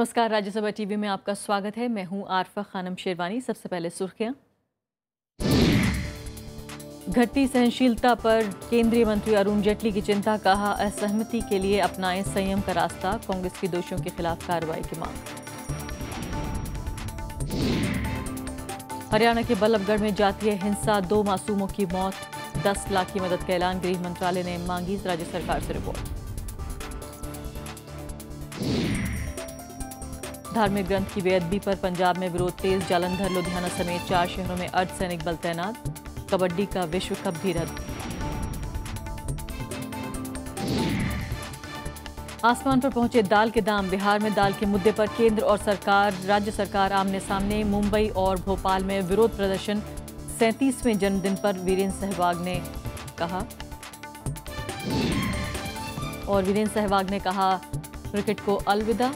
नमस्कार राज्यसभा टीवी में आपका स्वागत है मैं हूं आरफा खानम शेरवानी सबसे पहले सुर्खियां घटती सहनशीलता पर केंद्रीय मंत्री अरुण जेटली की चिंता कहा असहमति के लिए अपनाएं संयम का रास्ता कांग्रेस के दोषियों के खिलाफ कार्रवाई की मांग हरियाणा के बल्लभगढ़ में जातीय हिंसा दो मासूमों की मौत दस लाख की मदद का ऐलान गृह मंत्रालय ने मांगी राज्य सरकार से रिपोर्ट धार्मिक ग्रंथ की बेअदबी पर पंजाब में विरोध तेज जालंधर लुधियाना समेत चार शहरों में अर्धसैनिक बल तैनात कबड्डी का विश्व कप भी रद्द आसमान पर पहुंचे दाल के दाम बिहार में दाल के मुद्दे पर केंद्र और सरकार राज्य सरकार आमने सामने मुंबई और भोपाल में विरोध प्रदर्शन सैंतीसवें जन्मदिन पर वीरेंद्र सहवाग ने कहा और वीरेंद्र सहवाग ने कहा क्रिकेट को अलविदा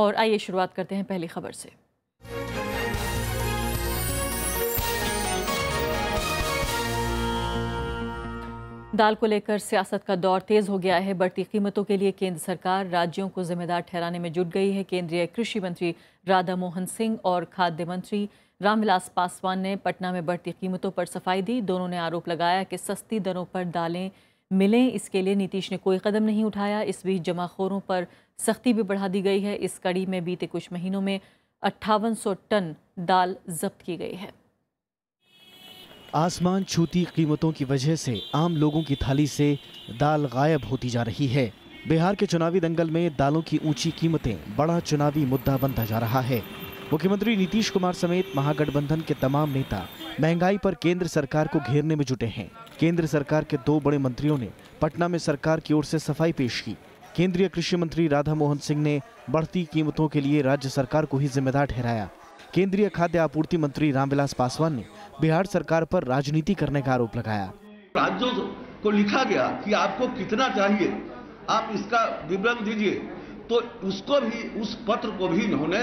और आइए शुरुआत करते हैं पहली खबर से दाल को लेकर सियासत का दौर तेज हो गया है बढ़ती कीमतों के लिए केंद्र सरकार राज्यों को जिम्मेदार ठहराने में जुट गई है केंद्रीय कृषि मंत्री राधा मोहन सिंह और खाद्य मंत्री रामविलास पासवान ने पटना में बढ़ती कीमतों पर सफाई दी दोनों ने आरोप लगाया कि सस्ती दरों पर दालें मिलें इसके लिए नीतीश ने कोई कदम नहीं उठाया इस बीच जमाखोरों पर सख्ती भी बढ़ा दी गई है इस कड़ी में बीते कुछ महीनों में अट्ठावन टन दाल जब्त की गई है आसमान छूती कीमतों की वजह से आम लोगों की थाली से दाल गायब होती जा रही है बिहार के चुनावी दंगल में दालों की ऊंची कीमतें बड़ा चुनावी मुद्दा बनता जा रहा है मुख्यमंत्री नीतीश कुमार समेत महागठबंधन के तमाम नेता महंगाई पर केंद्र सरकार को घेरने में जुटे हैं केंद्र सरकार के दो बड़े मंत्रियों ने पटना में सरकार की ओर से सफाई पेश की केंद्रीय कृषि मंत्री राधा मोहन सिंह ने बढ़ती कीमतों के लिए राज्य सरकार को ही जिम्मेदार ठहराया केंद्रीय खाद्य आपूर्ति मंत्री रामविलास पासवान ने बिहार सरकार पर राजनीति करने का आरोप लगाया राज्यों को लिखा गया कि आपको कितना चाहिए आप इसका विवरण दीजिए तो उसको भी उस पत्र को भी इन्होंने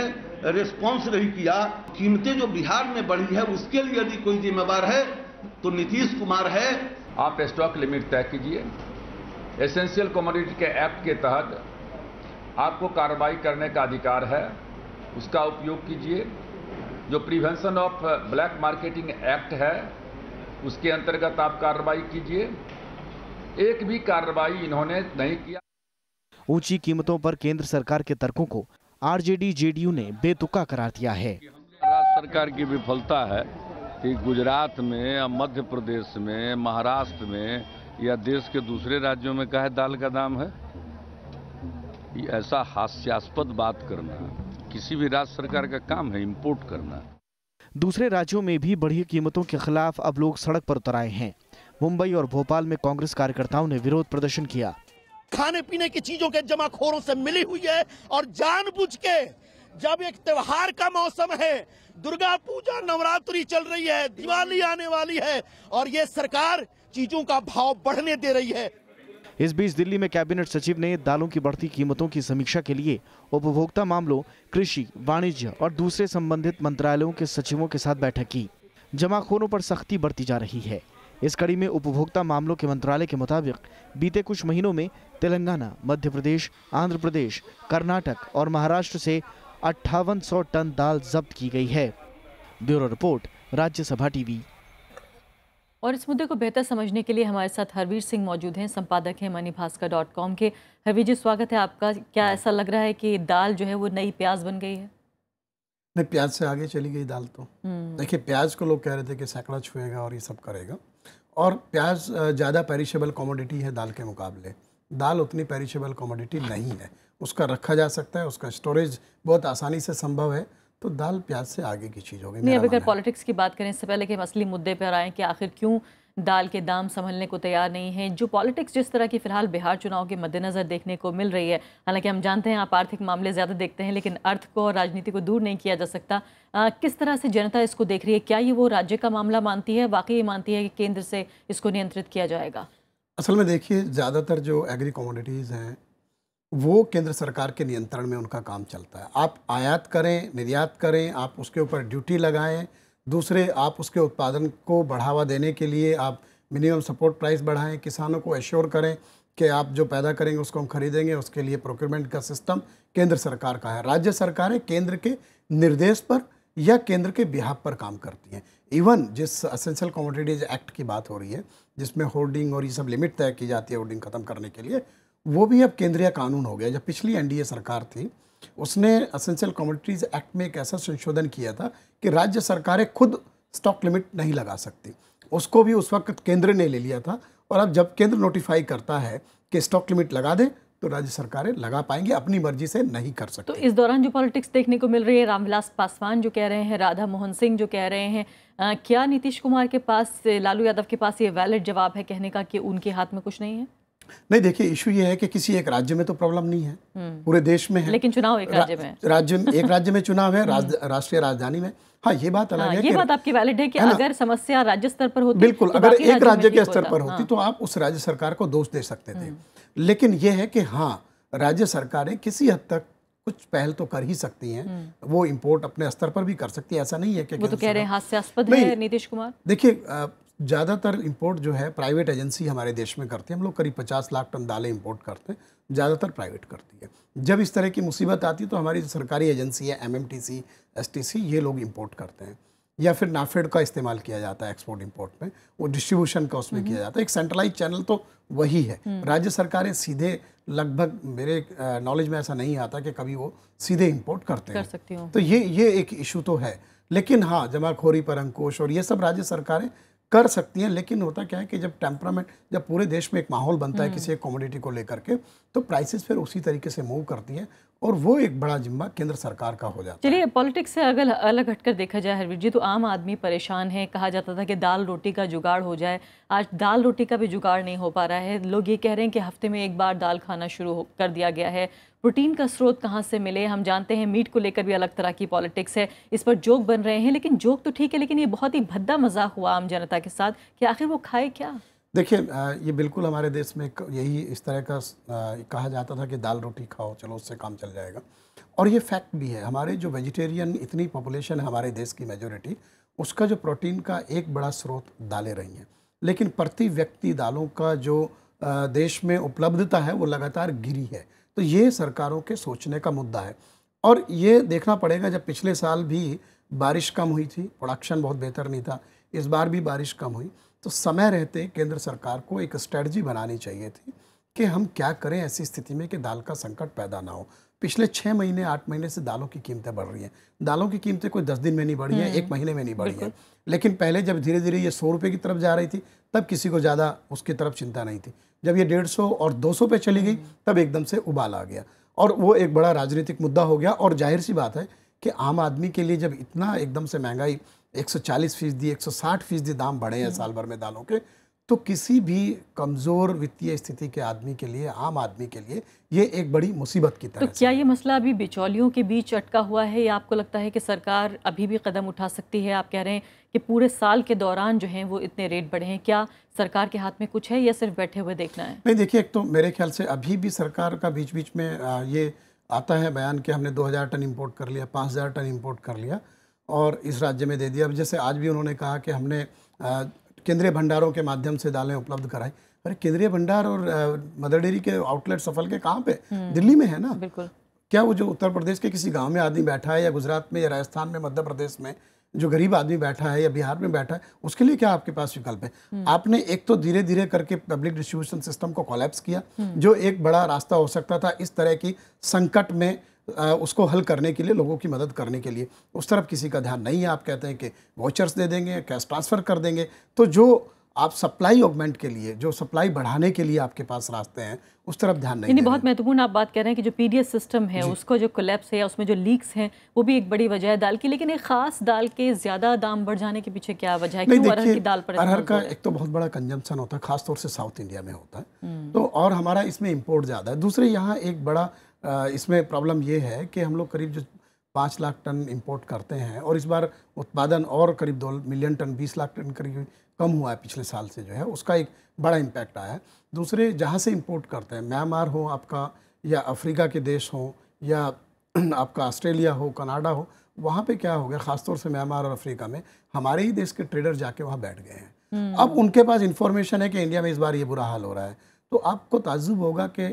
रिस्पॉन्स नहीं किया कीमतें जो बिहार में बढ़ी है उसके लिए यदि कोई जिम्मेवार है तो नीतीश कुमार है आप स्टॉक लिमिट तय कीजिए एसेंशियल कमोडिटी के एक्ट के तहत आपको कार्रवाई करने का अधिकार है उसका उपयोग कीजिए जो prevention of black marketing act है उसके अंतर्गत आप कार्रवाई कीजिए एक भी कार्रवाई इन्होंने नहीं किया ऊंची कीमतों पर केंद्र सरकार के तर्कों को आरजेडी जेडीयू ने बेतुका करार दिया है राज्य सरकार की विफलता है कि गुजरात में या मध्य प्रदेश में महाराष्ट्र में या देश के दूसरे राज्यों में कहे दाल का दाम है ऐसा हास्यास्पद बात करना किसी भी राज्य सरकार का काम है इम्पोर्ट करना दूसरे राज्यों में भी बढ़ी कीमतों के खिलाफ अब लोग सड़क पर उतर आए हैं मुंबई और भोपाल में कांग्रेस कार्यकर्ताओं ने विरोध प्रदर्शन किया खाने पीने की चीजों के जमाखोरों से मिली हुई है और जान के जब एक त्योहार का मौसम है दुर्गा पूजा नवरात्रि चल रही है दिवाली आने वाली है और ये सरकार चीजों का भाव बढ़ने दे रही है इस बीच दिल्ली में कैबिनेट सचिव ने दालों की बढ़ती कीमतों की समीक्षा के लिए उपभोक्ता मामलों कृषि वाणिज्य और दूसरे संबंधित मंत्रालयों के सचिवों के साथ बैठक की जमाखोरों पर सख्ती बढ़ती जा रही है इस कड़ी में उपभोक्ता मामलों के मंत्रालय के मुताबिक बीते कुछ महीनों में तेलंगाना मध्य प्रदेश आंध्र प्रदेश कर्नाटक और महाराष्ट्र से अट्ठावन टन दाल जब्त की गई है ब्यूरो रिपोर्ट राज्यसभा टीवी और इस मुद्दे को बेहतर समझने के लिए हमारे साथ हरवीर सिंह मौजूद हैं संपादक हैं मनी भास्कर डॉट कॉम के हरवीर जी स्वागत है आपका क्या हाँ। ऐसा लग रहा है कि दाल जो है वो नई प्याज बन गई है नहीं प्याज से आगे चली गई दाल तो हम्म। देखिए प्याज को लोग कह रहे थे कि सैकड़ा छुएगा और ये सब करेगा और प्याज ज़्यादा पेरिशेबल कॉमोडिटी है दाल के मुकाबले दाल उतनी पेरिशेबल कॉमोडिटी नहीं है उसका रखा जा सकता है उसका स्टोरेज बहुत आसानी से संभव है तो दाल प्याज से आगे की चीज़ होगी नहीं अब अगर पॉलिटिक्स की बात करें इससे पहले कि हम असली मुद्दे पर आएँ कि आखिर क्यों दाल के दाम संभलने को तैयार नहीं है जो पॉलिटिक्स जिस तरह की फिलहाल बिहार चुनाव के मद्देनज़र देखने को मिल रही है हालांकि हम जानते हैं आप आर्थिक मामले ज़्यादा देखते हैं लेकिन अर्थ को और राजनीति को दूर नहीं किया जा सकता आ, किस तरह से जनता इसको देख रही है क्या ये वो राज्य का मामला मानती है वाकई ये मानती है कि केंद्र से इसको नियंत्रित किया जाएगा असल में देखिए ज़्यादातर जो एग्री कॉमोडिटीज हैं वो केंद्र सरकार के नियंत्रण में उनका काम चलता है आप आयात करें निर्यात करें आप उसके ऊपर ड्यूटी लगाएं दूसरे आप उसके उत्पादन को बढ़ावा देने के लिए आप मिनिमम सपोर्ट प्राइस बढ़ाएं किसानों को एश्योर करें कि आप जो पैदा करेंगे उसको हम खरीदेंगे उसके लिए प्रोक्योरमेंट का सिस्टम केंद्र सरकार का है राज्य सरकारें केंद्र के निर्देश पर या केंद्र के बिहाब पर काम करती हैं इवन जिस असेंशियल कॉमोडिटीज एक्ट की बात हो रही है जिसमें होर्डिंग और ये सब लिमिट तय की जाती है होर्डिंग खत्म करने के लिए वो भी अब केंद्रीय कानून हो गया जब पिछली एनडीए सरकार थी उसने असेंशियल कॉमोडिटीज़ एक्ट में एक ऐसा संशोधन किया था कि राज्य सरकारें खुद स्टॉक लिमिट नहीं लगा सकती उसको भी उस वक्त केंद्र ने ले लिया था और अब जब केंद्र नोटिफाई करता है कि स्टॉक लिमिट लगा दें तो राज्य सरकारें लगा पाएंगी अपनी मर्जी से नहीं कर सकते तो इस दौरान जो पॉलिटिक्स देखने को मिल रही है रामविलास पासवान जो कह रहे हैं राधा मोहन सिंह जो कह रहे हैं क्या नीतीश कुमार के पास लालू यादव के पास ये वैलिड जवाब है कहने का कि उनके हाथ में कुछ नहीं है नहीं देखिए इशू ये है कि किसी एक राज्य में तो प्रॉब्लम नहीं है हम्म। पूरे देश में है लेकिन चुनाव एक राज्य में राज्य में एक राज्य में चुनाव है हम्म। राज, राष्ट्रीय राजधानी में हाँ ये बात अलग हाँ, है ये बात आपकी वैलिड है कि है अगर समस्या राज्य स्तर पर होती बिल्कुल तो अगर एक राज्य के स्तर पर होती हाँ। तो आप उस राज्य सरकार को दोष दे सकते थे हम्म। लेकिन ये है कि हाँ राज्य सरकारें किसी हद तक कुछ पहल तो कर ही सकती हैं वो इम्पोर्ट अपने स्तर पर भी कर सकती है ऐसा नहीं है कि वो तो कह रहे हैं हास्यास्पद है नीतीश कुमार देखिए ज़्यादातर इम्पोर्ट जो है प्राइवेट एजेंसी हमारे देश में करती है हम लोग करीब पचास लाख टन दालें इम्पोर्ट करते हैं ज़्यादातर प्राइवेट करती है जब इस तरह की मुसीबत आती है तो हमारी जो सरकारी एजेंसी है एम एसटीसी ये लोग इम्पोर्ट करते हैं या फिर नाफेड का इस्तेमाल किया जाता है एक्सपोर्ट इम्पोर्ट में वो डिस्ट्रीब्यूशन का उसमें किया हम्म। जाता है एक सेंट्रलाइज चैनल तो वही है हम्म। राज्य सरकारें सीधे लगभग मेरे नॉलेज में ऐसा नहीं आता कि कभी वो सीधे इम्पोर्ट करते हैं तो ये ये एक इशू तो है लेकिन हाँ जमाखोरी पर अंकुश और ये सब राज्य सरकारें कर सकती हैं लेकिन होता क्या है कि जब टेम्परामेंट जब पूरे देश में एक माहौल बनता है हम्म। किसी एक कॉमोडिटी को लेकर के तो प्राइसेस फिर उसी तरीके से मूव करती हैं और वो एक बड़ा जिम्मा केंद्र सरकार का हो जाता चलिए पॉलिटिक्स से अगर अलग हटकर देखा जाए हरवीर जी तो आम आदमी परेशान है कहा जाता था कि दाल रोटी का जुगाड़ हो जाए आज दाल रोटी का भी जुगाड़ नहीं हो पा रहा है लोग ये कह रहे हैं कि हफ्ते में एक बार दाल खाना शुरू कर दिया गया है प्रोटीन का स्रोत कहाँ से मिले हम जानते हैं मीट को लेकर भी अलग तरह की पॉलिटिक्स है इस पर जोक बन रहे हैं लेकिन जोक तो ठीक है लेकिन ये बहुत ही भद्दा मजाक हुआ आम जनता के साथ कि आखिर वो खाए क्या देखिए ये बिल्कुल हमारे देश में यही इस तरह का कहा जाता था कि दाल रोटी खाओ चलो उससे काम चल जाएगा और ये फैक्ट भी है हमारे जो वेजिटेरियन इतनी पॉपुलेशन है हमारे देश की मेजोरिटी उसका जो प्रोटीन का एक बड़ा स्रोत दालें रही हैं लेकिन प्रति व्यक्ति दालों का जो देश में उपलब्धता है वो लगातार गिरी है तो ये सरकारों के सोचने का मुद्दा है और ये देखना पड़ेगा जब पिछले साल भी बारिश कम हुई थी प्रोडक्शन बहुत बेहतर नहीं था इस बार भी बारिश कम हुई तो समय रहते केंद्र सरकार को एक स्ट्रेटजी बनानी चाहिए थी कि हम क्या करें ऐसी स्थिति में कि दाल का संकट पैदा ना हो पिछले छः महीने आठ महीने से दालों की कीमतें बढ़ रही हैं दालों की कीमतें कोई दस दिन में नहीं बढ़ी हैं एक हम्म, महीने में नहीं बढ़ी हैं लेकिन पहले जब धीरे धीरे ये सौ रुपये की तरफ जा रही थी तब किसी को ज़्यादा उसकी तरफ चिंता नहीं थी जब ये डेढ़ सौ और दो सौ पे चली गई हम्म। तब एकदम से उबाल आ गया और वो एक बड़ा राजनीतिक मुद्दा हो गया और जाहिर सी बात है कि आम आदमी के लिए जब इतना एकदम से महंगाई 140 फीसदी 160 फीसदी दाम बढ़े हैं साल भर में दालों के तो किसी भी कमज़ोर वित्तीय स्थिति के आदमी के लिए आम आदमी के लिए ये एक बड़ी मुसीबत की तो तरह तो क्या ये मसला अभी बिचौलियों के बीच अटका हुआ है या आपको लगता है कि सरकार अभी भी कदम उठा सकती है आप कह रहे हैं कि पूरे साल के दौरान जो हैं वो इतने रेट बढ़े हैं क्या सरकार के हाथ में कुछ है या सिर्फ बैठे हुए देखना है नहीं देखिए एक तो मेरे ख्याल से अभी भी सरकार का बीच बीच में ये आता है बयान कि हमने दो टन इम्पोर्ट कर लिया पाँच टन इम्पोर्ट कर लिया और इस राज्य में दे दिया अब जैसे आज भी उन्होंने कहा कि हमने केंद्रीय भंडारों के माध्यम से दालें उपलब्ध कराई अरे केंद्रीय भंडार और मदर डेयरी के आउटलेट सफल के कहाँ पे हम्म। दिल्ली में है ना बिल्कुल क्या वो जो उत्तर प्रदेश के किसी गांव में आदमी बैठा है या गुजरात में या राजस्थान में मध्य प्रदेश में जो गरीब आदमी बैठा है या बिहार में बैठा है उसके लिए क्या आपके पास विकल्प है हम्म। आपने एक तो धीरे धीरे करके पब्लिक डिस्ट्रीब्यूशन सिस्टम को कोलेप्स किया हम्म। जो एक बड़ा रास्ता हो सकता था इस तरह की संकट में उसको हल करने के लिए लोगों की मदद करने के लिए उस तरफ किसी का ध्यान नहीं है आप कहते हैं कि वाउचर्स दे देंगे कैश ट्रांसफ़र कर देंगे तो जो आप सप्लाई ऑगमेंट के लिए जो सप्लाई बढ़ाने के लिए आपके पास रास्ते हैं उस तरफ ध्यान नहीं बहुत महत्वपूर्ण आप बात कर रहे हैं कि जो पीडीएस सिस्टम है उसको जो कोलेप्स है उसमें जो लीक्स हैं वो भी एक बड़ी वजह है दाल की लेकिन एक खास दाल के ज़्यादा दाम बढ़ जाने के पीछे क्या वजह है अरहर की दाल पर अरहर का एक तो बहुत बड़ा कंजम्पन होता है खासतौर से साउथ इंडिया में होता है हम्म। तो और हमारा इसमें इम्पोर्ट ज़्यादा है दूसरे यहाँ एक बड़ा इसमें प्रॉब्लम ये है कि हम लोग करीब जो पाँच लाख टन इंपोर्ट करते हैं और इस बार उत्पादन और करीब दो मिलियन टन बीस लाख टन करीब कम हुआ है पिछले साल से जो है उसका एक बड़ा इम्पैक्ट आया है दूसरे जहाँ से इम्पोर्ट करते हैं म्यांमार हो आपका या अफ्रीका के देश हो या आपका ऑस्ट्रेलिया हो कनाडा हो वहाँ पे क्या हो गया ख़ासतौर से म्यांमार और अफ्रीका में हमारे ही देश के ट्रेडर जाके वहाँ बैठ गए हैं हम्म। अब उनके पास इन्फॉर्मेशन है कि इंडिया में इस बार ये बुरा हाल हो रहा है तो आपको ताजुब होगा कि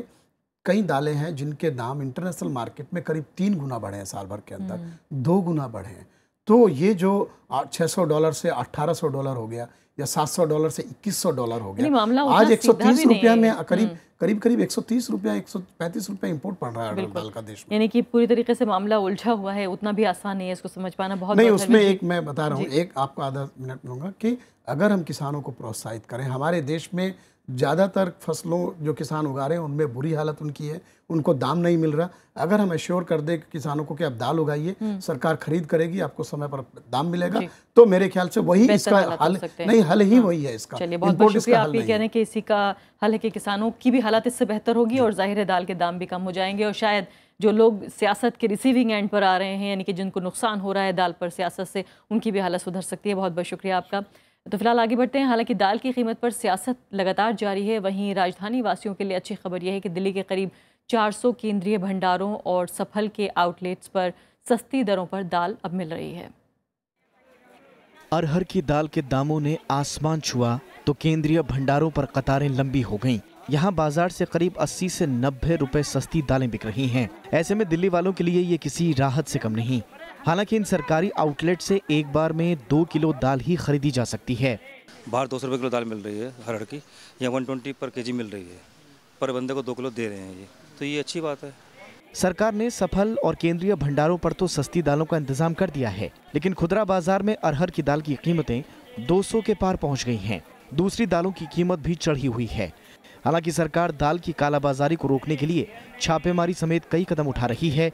कई दालें हैं जिनके दाम इंटरनेशनल मार्केट में करीब तीन गुना बढ़े हैं साल भर के अंदर हम्म। दो गुना बढ़े हैं तो ये जो 600 डॉलर से 1800 डॉलर हो गया या 700 डॉलर से 2100 डॉलर हो गया आज 130 रुपया में करीब हम्म। करीब करीब 130 रुपया 135 रुपया इंपोर्ट पड़ रहा है दाल का देश यानी कि पूरी तरीके से मामला उलझा हुआ है उतना भी आसान नहीं है इसको समझ पाना बहुत नहीं उसमें एक मैं बता रहा हूँ एक आपको आधा मिनट लूंगा कि अगर हम किसानों को प्रोत्साहित करें हमारे देश में ज़्यादातर फसलों जो किसान उगा रहे हैं उनमें बुरी हालत उनकी है उनको दाम नहीं मिल रहा अगर हम एश्योर कर दे किसानों को कि आप दाल उगाइए हम्म। सरकार खरीद करेगी आपको समय पर दाम मिलेगा तो मेरे ख्याल से वही इसका हल नहीं हल ही हाँ। वही है इसका चलिए बहुत बहुत शुक्रिया आप ये कह रहे हैं कि इसी का हल है कि किसानों की भी हालत इससे बेहतर होगी और जाहिर है दाल के दाम भी कम हो जाएंगे और शायद जो लोग सियासत के रिसीविंग एंड पर आ रहे हैं यानी कि जिनको नुकसान हो रहा है दाल पर सियासत से उनकी भी हालत सुधर सकती है बहुत बहुत शुक्रिया आपका तो फिलहाल आगे बढ़ते हैं हालांकि दाल की कीमत पर सियासत लगातार जारी है वहीं राजधानी वासियों के लिए अच्छी खबर यह है कि दिल्ली के करीब 400 केंद्रीय भंडारों और सफल के आउटलेट्स पर सस्ती दरों पर दाल अब मिल रही है अरहर की दाल के दामों ने आसमान छुआ तो केंद्रीय भंडारों पर कतारें लंबी हो गयी यहाँ बाजार से करीब 80 से 90 रुपए सस्ती दालें बिक रही हैं। ऐसे में दिल्ली वालों के लिए ये किसी राहत से कम नहीं हालांकि इन सरकारी आउटलेट से एक बार में दो किलो दाल ही खरीदी जा सकती है बाहर दो सौ रुपये किलो दाल मिल रही है हरड़ की या वन ट्वेंटी पर के मिल रही है पर बंदे को दो किलो दे रहे हैं ये तो ये अच्छी बात है सरकार ने सफल और केंद्रीय भंडारों पर तो सस्ती दालों का इंतजाम कर दिया है लेकिन खुदरा बाजार में अरहर की दाल की कीमतें 200 के पार पहुंच गई हैं दूसरी दालों की कीमत भी चढ़ी हुई है हालांकि सरकार दाल की कालाबाजारी को रोकने के लिए छापेमारी समेत कई कदम उठा रही है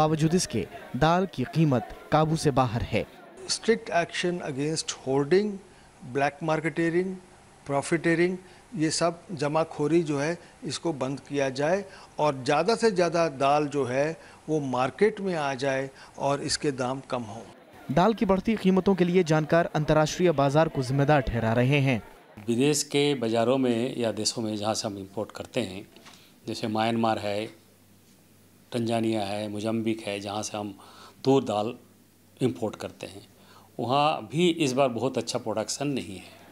बावजूद इसके दाल की कीमत काबू से बाहर है strict action against hoarding black marketeering profiteering ये सब जमाखोरी जो है इसको बंद किया जाए और ज़्यादा से ज़्यादा दाल जो है वो मार्केट में आ जाए और इसके दाम कम हों दाल की बढ़ती कीमतों के लिए जानकार अंतर्राष्ट्रीय बाजार को जिम्मेदार ठहरा रहे हैं विदेश के बाज़ारों में या देशों में जहाँ से हम इम्पोर्ट करते हैं जैसे म्यांमार है टंजानिया है मुजम्बिक है जहाँ से हम तूर दाल इम्पोर्ट करते हैं वहाँ भी इस बार बहुत अच्छा प्रोडक्शन नहीं है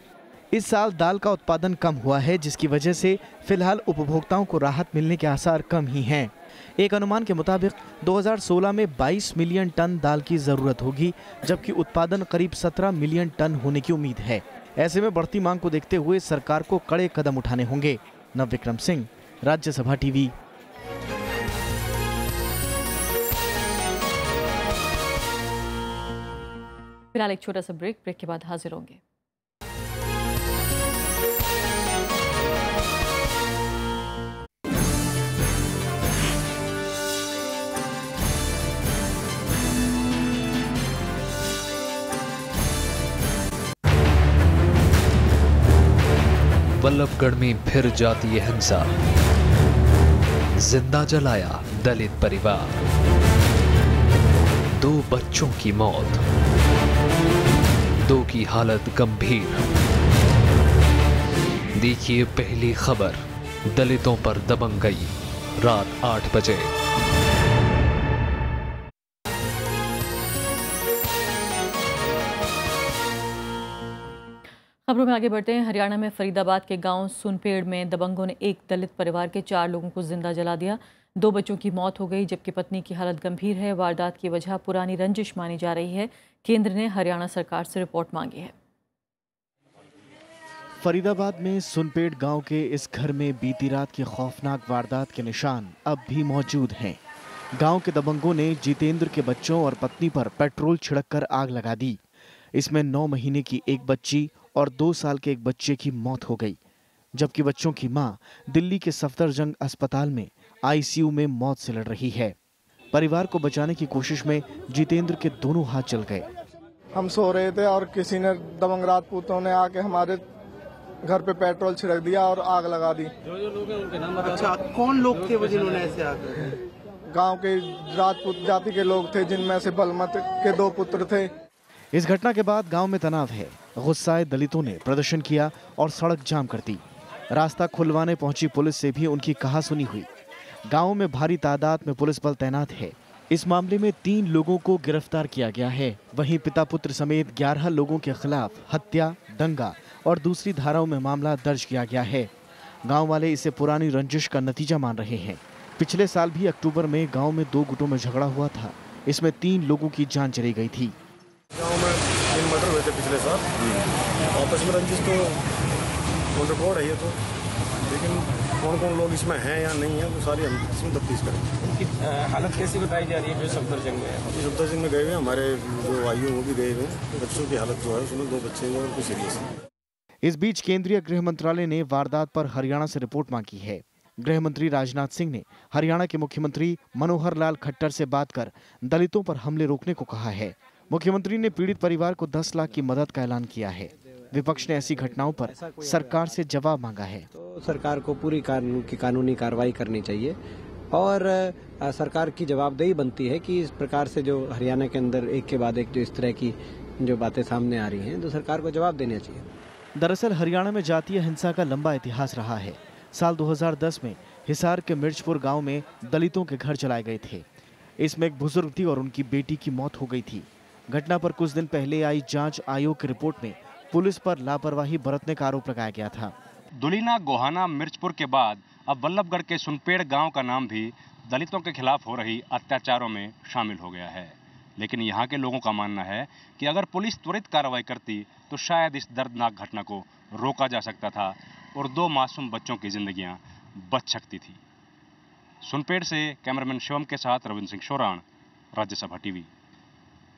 इस साल दाल का उत्पादन कम हुआ है जिसकी वजह से फिलहाल उपभोक्ताओं को राहत मिलने के आसार कम ही हैं एक अनुमान के मुताबिक 2016 में 22 मिलियन टन दाल की ज़रूरत होगी जबकि उत्पादन करीब 17 मिलियन टन होने की उम्मीद है ऐसे में बढ़ती मांग को देखते हुए सरकार को कड़े कदम उठाने होंगे नव विक्रम सिंह राज्यसभा टीवी फिलहाल एक छोटा सा ब्रेक ब्रेक के बाद हाजिर होंगे बल्लभगढ़ में फिर जाती है हिंसा जिंदा जलाया दलित परिवार दो बच्चों की मौत दो की हालत गंभीर देखिए पहली खबर दलितों पर दबंग गई रात आठ बजे खबरों में आगे बढ़ते हैं हरियाणा में फरीदाबाद के गांव सुनपेड़ में दबंगों ने एक दलित परिवार के चार लोगों को जिंदा जला दिया दो बच्चों की मौत हो गई जबकि पत्नी की हालत गंभीर है वारदात की वजह पुरानी रंजिश मानी जा रही है केंद्र ने हरियाणा सरकार से रिपोर्ट मांगी है फरीदाबाद में सुनपेड़ गाँव के इस घर में बीती रात की खौफनाक वारदात के निशान अब भी मौजूद है गाँव के दबंगों ने जितेंद्र के बच्चों और पत्नी पर पेट्रोल छिड़क कर आग लगा दी इसमें नौ महीने की एक बच्ची और दो साल के एक बच्चे की मौत हो गई जबकि बच्चों की मां दिल्ली के सफदरजंग अस्पताल में आईसीयू में मौत से लड़ रही है परिवार को बचाने की कोशिश में जितेंद्र के दोनों हाथ चल गए हम सो रहे थे और किसी ने दबंग राजपूतों ने आके हमारे घर पे पेट्रोल छिड़क दिया और आग लगा दी जो जो लोग उनके नाम अच्छा कौन लोग थे वो जिन्होंने ऐसे गांव के राजपूत जाति के लोग थे जिनमें से बलमत के दो पुत्र थे इस घटना के बाद गांव में तनाव है गुस्साए दलितों ने प्रदर्शन किया और सड़क जाम कर दी रास्ता खुलवाने पहुंची पुलिस से भी उनकी कहा सुनी हुई गाँव में भारी तादाद में पुलिस बल तैनात है इस मामले में तीन लोगों को गिरफ्तार किया गया है वहीं पिता पुत्र समेत ग्यारह लोगों के खिलाफ हत्या दंगा और दूसरी धाराओं में मामला दर्ज किया गया है गांव वाले इसे पुरानी रंजिश का नतीजा मान रहे हैं पिछले साल भी अक्टूबर में गांव में दो गुटों में झगड़ा हुआ था इसमें तीन लोगों की जान चली गई थी तीन मर्डर हुए थे पिछले साल आपस में रंजिश तो रिकॉर्ड है ये तो लेकिन कौन कौन लोग इसमें हैं या नहीं है वो सारी हम इसमें तफ्तीश करेंगे हालत कैसी बताई जा रही है जो सफदरजंग में अभी सफदरजंग में गए हुए हमारे जो आयु वो भी गए हुए बच्चों की हालत जो है उसमें दो बच्चे हैं उनको सीरियस है इस बीच केंद्रीय गृह मंत्रालय ने वारदात पर हरियाणा से रिपोर्ट मांगी है गृह मंत्री राजनाथ सिंह ने हरियाणा के मुख्यमंत्री मनोहर लाल खट्टर से बात कर दलितों पर हमले रोकने को कहा है मुख्यमंत्री ने पीड़ित परिवार को 10 लाख की मदद का ऐलान किया है विपक्ष ने ऐसी घटनाओं पर सरकार से जवाब मांगा है तो सरकार को पूरी कानून की कानूनी कार्रवाई करनी चाहिए और सरकार की जवाबदेही बनती है कि इस प्रकार से जो हरियाणा के अंदर एक के बाद एक जो इस तरह की जो बातें सामने आ रही हैं तो सरकार को जवाब देना चाहिए दरअसल हरियाणा में जातीय हिंसा का लंबा इतिहास रहा है साल दो में हिसार के मिर्चपुर गाँव में दलितों के घर चलाए गए थे इसमें एक बुजुर्ग थी और उनकी बेटी की मौत हो गई थी घटना पर कुछ दिन पहले आई जांच आयोग की रिपोर्ट में पुलिस पर लापरवाही बरतने का आरोप लगाया गया था दुलीना गोहाना मिर्चपुर के बाद अब वल्लभगढ़ के सुनपेड़ गांव का नाम भी दलितों के खिलाफ हो रही अत्याचारों में शामिल हो गया है लेकिन यहाँ के लोगों का मानना है की अगर पुलिस त्वरित कार्रवाई करती तो शायद इस दर्दनाक घटना को रोका जा सकता था और दो मासूम बच्चों की जिंदगी बच सकती थी सुनपेड़ से कैमरामैन शिवम के साथ रविंद्र सिंह शोरान राज्यसभा टीवी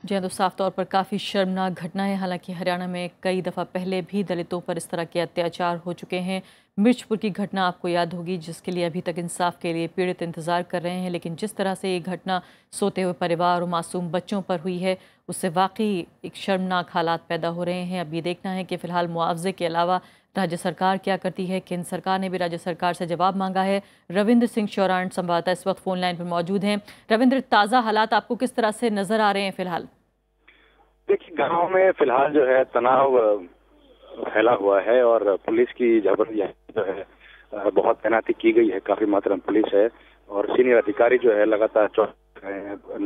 जी तो साफ तौर पर काफ़ी शर्मनाक घटना है हालांकि हरियाणा में कई दफ़ा पहले भी दलितों पर इस तरह के अत्याचार हो चुके हैं मिर्चपुर की घटना आपको याद होगी जिसके लिए अभी तक इंसाफ के लिए पीड़ित इंतज़ार कर रहे हैं लेकिन जिस तरह से ये घटना सोते हुए परिवार और मासूम बच्चों पर हुई है उससे वाकई एक शर्मनाक हालात पैदा हो रहे हैं अब ये देखना है कि फ़िलहाल मुआवजे के अलावा राज्य सरकार क्या करती है केंद्र सरकार ने भी राज्य सरकार से जवाब मांगा है रविंद्र सिंह चौरान संवाददाता इस वक्त फ़ोन लाइन पर मौजूद हैं रविंद्र ताज़ा हालात आपको किस तरह से नज़र आ रहे हैं फ़िलहाल देखिए गांव में फिलहाल जो है तनाव फैला हुआ है और पुलिस की जबरदस्ती जो है बहुत तैनाती की गई है काफी मात्रा में पुलिस है और सीनियर अधिकारी जो है लगातार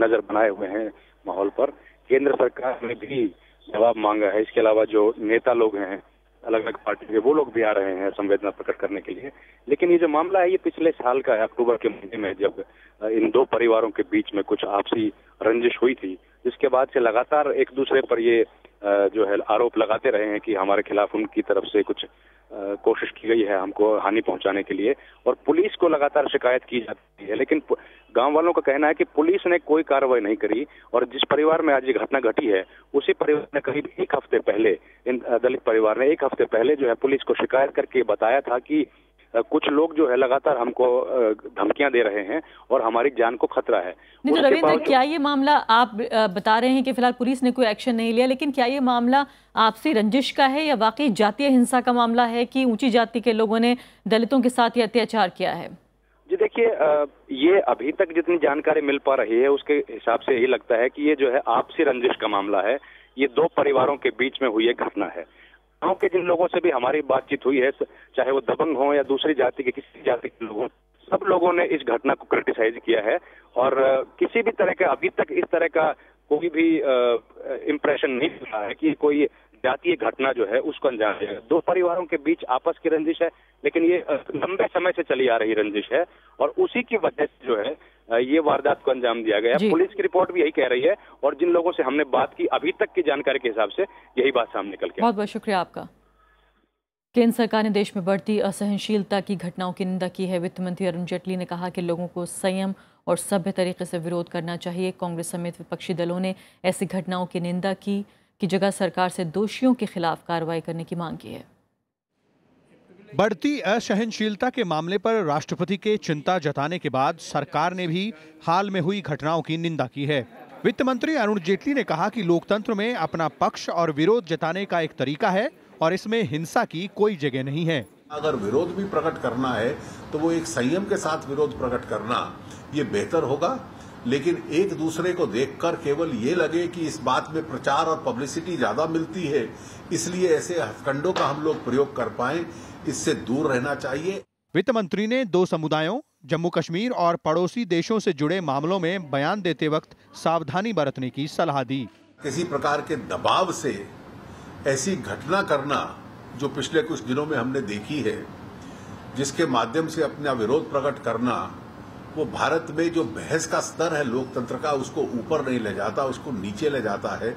नजर बनाए हुए हैं माहौल पर केंद्र सरकार ने भी जवाब मांगा है इसके अलावा जो नेता लोग हैं अलग अलग पार्टी के वो लोग भी आ रहे हैं संवेदना प्रकट करने के लिए लेकिन ये जो मामला है ये पिछले साल का है अक्टूबर के महीने में जब इन दो परिवारों के बीच में कुछ आपसी रंजिश हुई थी जिसके बाद से लगातार एक दूसरे पर ये जो है आरोप लगाते रहे हैं कि हमारे खिलाफ उनकी तरफ से कुछ कोशिश की गई है हमको हानि पहुंचाने के लिए और पुलिस को लगातार शिकायत की जाती है लेकिन गांव वालों का कहना है कि पुलिस ने कोई कार्रवाई नहीं करी और जिस परिवार में आज ये घटना घटी है उसी परिवार ने करीब एक हफ्ते पहले इन दलित परिवार ने एक हफ्ते पहले जो है पुलिस को शिकायत करके बताया था कि कुछ लोग जो है लगातार हमको धमकियां दे रहे हैं और हमारी जान को खतरा है नहीं तो रविंद्र क्या ये मामला आप बता रहे हैं कि फिलहाल पुलिस ने कोई एक्शन नहीं लिया लेकिन क्या ये मामला आपसी रंजिश का है या वाकई जातीय हिंसा का मामला है कि ऊंची जाति के लोगों ने दलितों के साथ ये अत्याचार किया है जी देखिए ये अभी तक जितनी जानकारी मिल पा रही है उसके हिसाब से यही लगता है कि ये जो है आपसी रंजिश का मामला है ये दो परिवारों के बीच में हुई एक घटना है गाँव के जिन लोगों से भी हमारी बातचीत हुई है चाहे वो दबंग हो या दूसरी जाति के किसी जाति के लोगों सब लोगों ने इस घटना को क्रिटिसाइज किया है और किसी भी तरह का अभी तक इस तरह का कोई भी इम्प्रेशन नहीं मिला है कि कोई जातीय घटना जो है उसको अंजाम देगा दो परिवारों के बीच आपस की रंजिश है लेकिन ये लंबे समय से चली आ रही रंजिश है और उसी की वजह से जो है ये वारदात को अंजाम दिया गया पुलिस की रिपोर्ट भी यही कह रही है और जिन लोगों से हमने बात की अभी तक की जानकारी के हिसाब से यही बात सामने निकल के बहुत बहुत शुक्रिया आपका केंद्र सरकार ने देश में बढ़ती असहनशीलता की घटनाओं की निंदा की है वित्त मंत्री अरुण जेटली ने कहा कि लोगों को संयम और सभ्य तरीके से विरोध करना चाहिए कांग्रेस समेत विपक्षी दलों ने ऐसी घटनाओं की निंदा की कि जगह सरकार से दोषियों के खिलाफ कार्रवाई करने की मांग की है बढ़ती असहनशीलता के मामले पर राष्ट्रपति के चिंता जताने के बाद सरकार ने भी हाल में हुई घटनाओं की निंदा की है वित्त मंत्री अरुण जेटली ने कहा कि लोकतंत्र में अपना पक्ष और विरोध जताने का एक तरीका है और इसमें हिंसा की कोई जगह नहीं है अगर विरोध भी प्रकट करना है तो वो एक संयम के साथ विरोध प्रकट करना ये बेहतर होगा लेकिन एक दूसरे को देखकर केवल ये लगे कि इस बात में प्रचार और पब्लिसिटी ज्यादा मिलती है इसलिए ऐसे हथकंडों का हम लोग प्रयोग कर पाए इससे दूर रहना चाहिए वित्त मंत्री ने दो समुदायों जम्मू कश्मीर और पड़ोसी देशों से जुड़े मामलों में बयान देते वक्त सावधानी बरतने की सलाह दी किसी प्रकार के दबाव से ऐसी घटना करना जो पिछले कुछ दिनों में हमने देखी है जिसके माध्यम से अपना विरोध प्रकट करना वो भारत में जो बहस का स्तर है लोकतंत्र का उसको ऊपर नहीं ले जाता उसको नीचे ले जाता है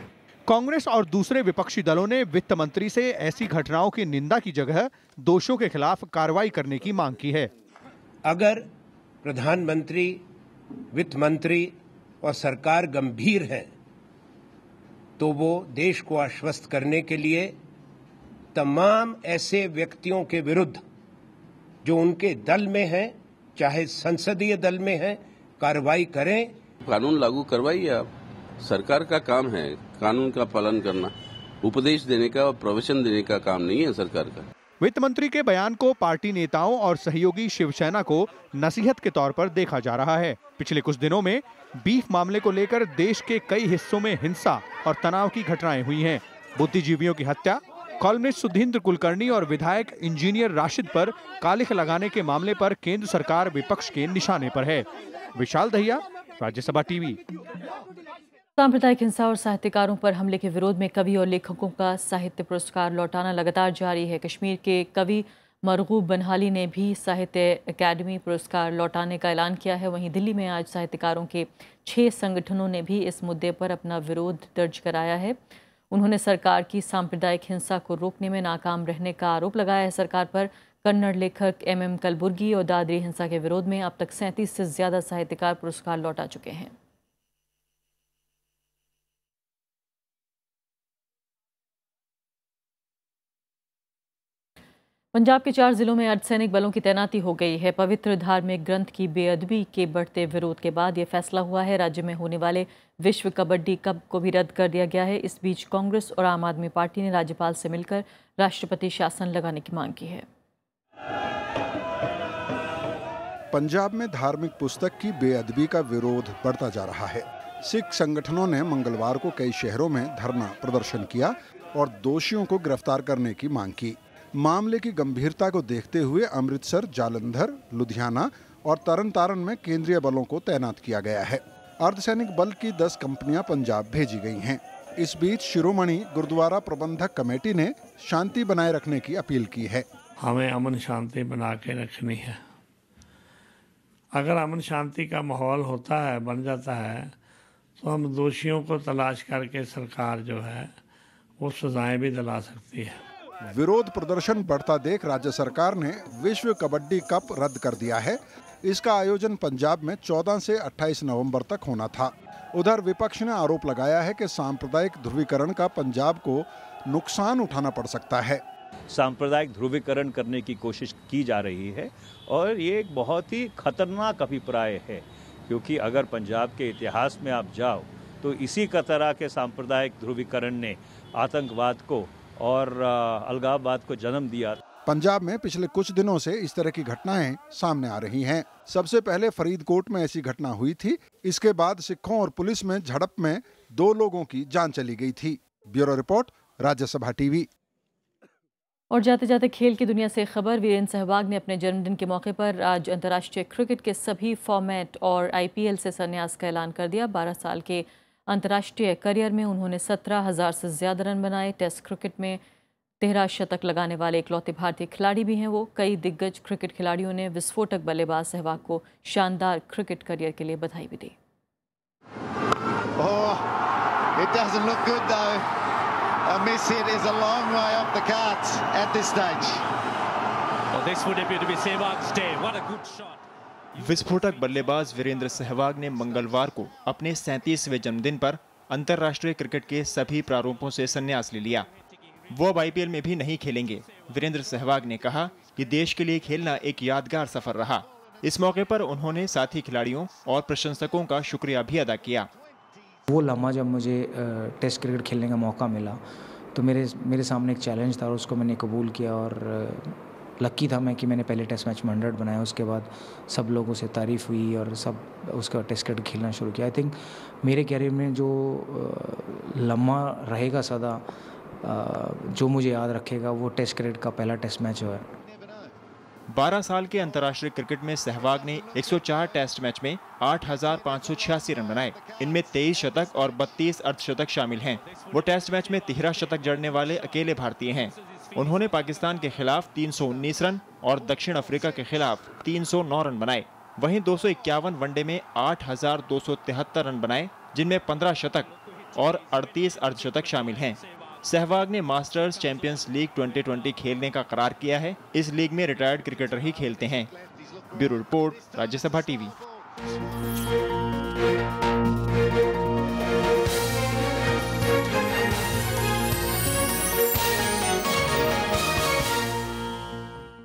कांग्रेस और दूसरे विपक्षी दलों ने वित्त मंत्री से ऐसी घटनाओं की निंदा की जगह दोषियों के खिलाफ कार्रवाई करने की मांग की है अगर प्रधानमंत्री वित्त मंत्री और सरकार गंभीर है तो वो देश को आश्वस्त करने के लिए तमाम ऐसे व्यक्तियों के विरुद्ध जो उनके दल में हैं चाहे संसदीय दल में हैं कार्रवाई करें कानून लागू करवाइए आप सरकार का काम है कानून का पालन करना उपदेश देने का और प्रवचन देने का काम नहीं है सरकार का वित्त मंत्री के बयान को पार्टी नेताओं और सहयोगी शिवसेना को नसीहत के तौर पर देखा जा रहा है पिछले कुछ दिनों में बीफ मामले को लेकर देश के कई हिस्सों में हिंसा और तनाव की घटनाएं हुई हैं बुद्धिजीवियों की हत्या कॉलमिस्ट सुधींद्र कुलकर्णी और विधायक इंजीनियर राशिद पर कालिख लगाने के मामले पर केंद्र सरकार विपक्ष के निशाने पर है विशाल दहिया राज्यसभा टीवी साम्प्रदायिक हिंसा और साहित्यकारों पर हमले के विरोध में कवि और लेखकों का साहित्य पुरस्कार लौटाना लगातार जारी है कश्मीर के कवि मरगूब बनहाली ने भी साहित्य अकेडमी पुरस्कार लौटाने का ऐलान किया है वहीं दिल्ली में आज साहित्यकारों के छः संगठनों ने भी इस मुद्दे पर अपना विरोध दर्ज कराया है उन्होंने सरकार की सांप्रदायिक हिंसा को रोकने में नाकाम रहने का आरोप लगाया है सरकार पर कन्नड़ लेखक एम एम कलबुर्गी और दादरी हिंसा के विरोध में अब तक सैंतीस से ज़्यादा साहित्यकार पुरस्कार लौटा चुके हैं पंजाब के चार जिलों में अर्धसैनिक बलों की तैनाती हो गई है पवित्र धार्मिक ग्रंथ की बेअदबी के बढ़ते विरोध के बाद यह फैसला हुआ है राज्य में होने वाले विश्व कबड्डी कप को भी रद्द कर दिया गया है इस बीच कांग्रेस और आम आदमी पार्टी ने राज्यपाल से मिलकर राष्ट्रपति शासन लगाने की मांग की है पंजाब में धार्मिक पुस्तक की बेअदबी का विरोध बढ़ता जा रहा है सिख संगठनों ने मंगलवार को कई शहरों में धरना प्रदर्शन किया और दोषियों को गिरफ्तार करने की मांग की मामले की गंभीरता को देखते हुए अमृतसर जालंधर लुधियाना और तरन तारण में केंद्रीय बलों को तैनात किया गया है अर्धसैनिक बल की 10 कंपनियां पंजाब भेजी गई हैं इस बीच शिरोमणि गुरुद्वारा प्रबंधक कमेटी ने शांति बनाए रखने की अपील की है हमें अमन शांति बना के रखनी है अगर अमन शांति का माहौल होता है बन जाता है तो हम दोषियों को तलाश करके सरकार जो है वो सजाएं भी दिला सकती है विरोध प्रदर्शन बढ़ता देख राज्य सरकार ने विश्व कबड्डी कप रद्द कर दिया है इसका आयोजन पंजाब में 14 से 28 नवंबर तक होना था उधर विपक्ष ने आरोप लगाया है कि सांप्रदायिक ध्रुवीकरण का पंजाब को नुकसान उठाना पड़ सकता है सांप्रदायिक ध्रुवीकरण करने की कोशिश की जा रही है और ये एक बहुत ही खतरनाक अभिप्राय है क्योंकि अगर पंजाब के इतिहास में आप जाओ तो इसी कतरा तरह के सांप्रदायिक ध्रुवीकरण ने आतंकवाद को और अलगाबाद को जन्म दिया पंजाब में पिछले कुछ दिनों से इस तरह की घटनाएं सामने आ रही हैं। सबसे पहले फरीदकोट में ऐसी घटना हुई थी इसके बाद सिखों और पुलिस में झड़प में दो लोगों की जान चली गई थी ब्यूरो रिपोर्ट राज्यसभा टीवी और जाते जाते खेल की दुनिया से खबर वीरेंद्र सहवाग ने अपने जन्मदिन के मौके पर आज अंतर्राष्ट्रीय क्रिकेट के सभी फॉर्मेट और आईपीएल से संन्यास का ऐलान कर दिया 12 साल के अंतर्राष्ट्रीय करियर में उन्होंने सत्रह हज़ार से ज़्यादा रन बनाए टेस्ट क्रिकेट में तेरह शतक लगाने वाले इकलौते भारतीय खिलाड़ी भी हैं वो कई दिग्गज क्रिकेट खिलाड़ियों ने विस्फोटक बल्लेबाज सहवाग को शानदार क्रिकेट करियर के लिए बधाई भी दी oh, it doesn't look good though. A miss hit is a long way off the cards at this stage. Well, this would appear to be Sehwag's day. What a good shot. विस्फोटक बल्लेबाज वीरेंद्र सहवाग ने मंगलवार को अपने सैंतीसवें जन्मदिन पर अंतर्राष्ट्रीय cricket के सभी प्रारूपों से संन्यास ले लिया वो अब आईपीएल में भी नहीं खेलेंगे वीरेंद्र सहवाग ने कहा कि देश के लिए खेलना एक यादगार सफर रहा इस मौके पर उन्होंने साथी खिलाड़ियों और प्रशंसकों का शुक्रिया भी अदा किया वो लम्हा जब मुझे टेस्ट क्रिकेट खेलने का मौका मिला तो मेरे मेरे सामने एक चैलेंज था और उसको मैंने कबूल किया और लक्की था मैं कि मैंने पहले टेस्ट मैच में हंड्रेड बनाया उसके बाद सब लोगों से तारीफ़ हुई और सब उसका टेस्ट क्रिकेट खेलना शुरू किया आई थिंक मेरे कैरियर में जो लम्बा रहेगा सदा जो मुझे याद रखेगा वो टेस्ट क्रिकेट का पहला टेस्ट मैच है 12 साल के अंतर्राष्ट्रीय क्रिकेट में सहवाग ने 104 टेस्ट मैच में आठ रन बनाए इनमें 23 शतक और 32 अर्धशतक शामिल हैं वो टेस्ट मैच में तिहरा शतक जड़ने वाले अकेले भारतीय हैं उन्होंने पाकिस्तान के खिलाफ 319 रन और दक्षिण अफ्रीका के खिलाफ 309 रन बनाए वहीं दो वनडे में आठ रन बनाए जिनमें 15 शतक और 38 अर्धशतक शामिल हैं सहवाग ने मास्टर्स चैंपियंस लीग 2020 खेलने का करार किया है इस लीग में रिटायर्ड क्रिकेटर ही खेलते हैं ब्यूरो रिपोर्ट राज्यसभा टीवी